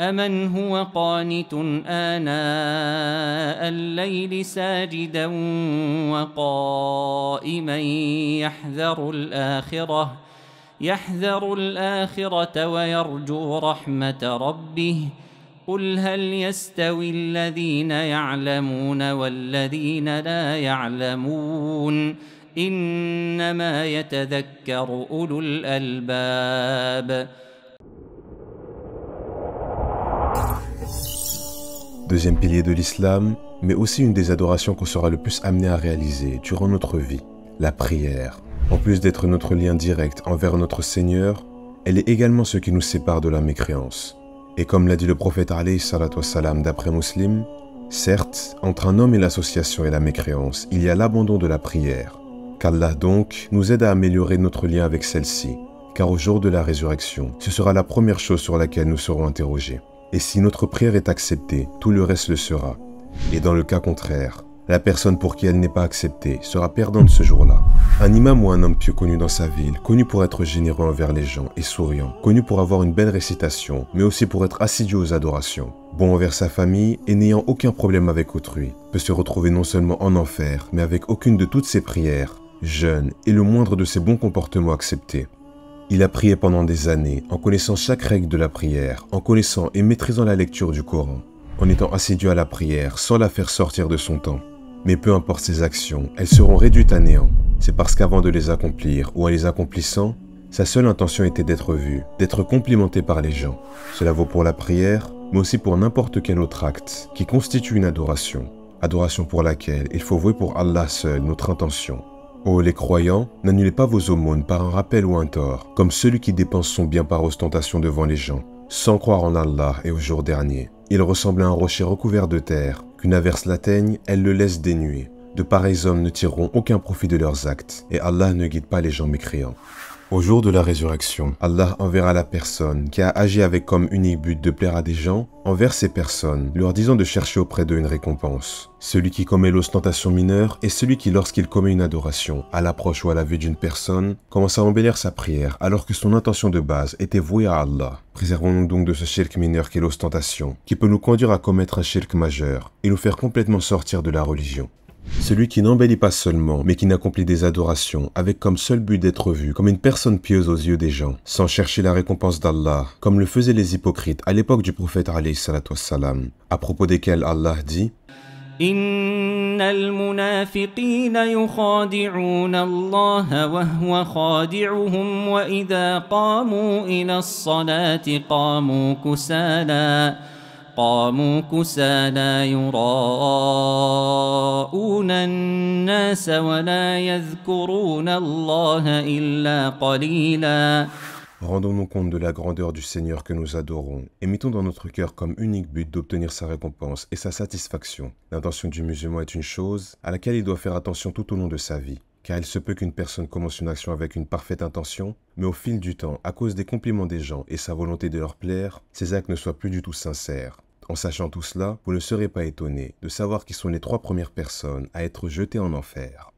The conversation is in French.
أمن هو قانت آناء الليل ساجدا وقائما يحذر الآخرة يحذر الآخرة ويرجو رحمة ربه قل هل يستوي الذين يعلمون والذين لا يعلمون إنما يتذكر أولو الألباب deuxième pilier de l'islam, mais aussi une des adorations qu'on sera le plus amené à réaliser durant notre vie, la prière. En plus d'être notre lien direct envers notre Seigneur, elle est également ce qui nous sépare de la mécréance. Et comme l'a dit le prophète salam d'après Muslim, certes, entre un homme et l'association et la mécréance, il y a l'abandon de la prière. Qu'Allah donc nous aide à améliorer notre lien avec celle-ci, car au jour de la résurrection, ce sera la première chose sur laquelle nous serons interrogés. Et si notre prière est acceptée, tout le reste le sera. Et dans le cas contraire, la personne pour qui elle n'est pas acceptée sera perdante ce jour-là. Un imam ou un homme pieux connu dans sa ville, connu pour être généreux envers les gens et souriant, connu pour avoir une belle récitation, mais aussi pour être assidu aux adorations, bon envers sa famille et n'ayant aucun problème avec autrui, peut se retrouver non seulement en enfer, mais avec aucune de toutes ses prières, jeûne et le moindre de ses bons comportements acceptés. Il a prié pendant des années, en connaissant chaque règle de la prière, en connaissant et maîtrisant la lecture du Coran, en étant assidu à la prière, sans la faire sortir de son temps. Mais peu importe ses actions, elles seront réduites à néant. C'est parce qu'avant de les accomplir ou en les accomplissant, sa seule intention était d'être vu, d'être complimenté par les gens. Cela vaut pour la prière, mais aussi pour n'importe quel autre acte qui constitue une adoration. Adoration pour laquelle il faut vouer pour Allah seul notre intention, Ô oh, les croyants, n'annulez pas vos aumônes par un rappel ou un tort, comme celui qui dépense son bien par ostentation devant les gens, sans croire en Allah et au jour dernier. Il ressemble à un rocher recouvert de terre, qu'une averse l'atteigne, elle le laisse dénué. De pareils hommes ne tireront aucun profit de leurs actes, et Allah ne guide pas les gens mécréants. Au jour de la résurrection, Allah enverra la personne qui a agi avec comme unique but de plaire à des gens envers ces personnes, leur disant de chercher auprès d'eux une récompense. Celui qui commet l'ostentation mineure est celui qui, lorsqu'il commet une adoration, à l'approche ou à la vue d'une personne, commence à embellir sa prière alors que son intention de base était vouée à Allah. Préservons-nous donc de ce shirk mineur qu'est l'ostentation, qui peut nous conduire à commettre un shirk majeur et nous faire complètement sortir de la religion. Celui qui n'embellit pas seulement, mais qui n'accomplit des adorations, avec comme seul but d'être vu, comme une personne pieuse aux yeux des gens, sans chercher la récompense d'Allah, comme le faisaient les hypocrites à l'époque du prophète salam, à propos desquels Allah dit Rendons-nous compte de la grandeur du Seigneur que nous adorons et mettons dans notre cœur comme unique but d'obtenir sa récompense et sa satisfaction. L'intention du musulman est une chose à laquelle il doit faire attention tout au long de sa vie, car il se peut qu'une personne commence une action avec une parfaite intention, mais au fil du temps, à cause des compliments des gens et sa volonté de leur plaire, ses actes ne soient plus du tout sincères. En sachant tout cela, vous ne serez pas étonné de savoir qui sont les trois premières personnes à être jetées en enfer.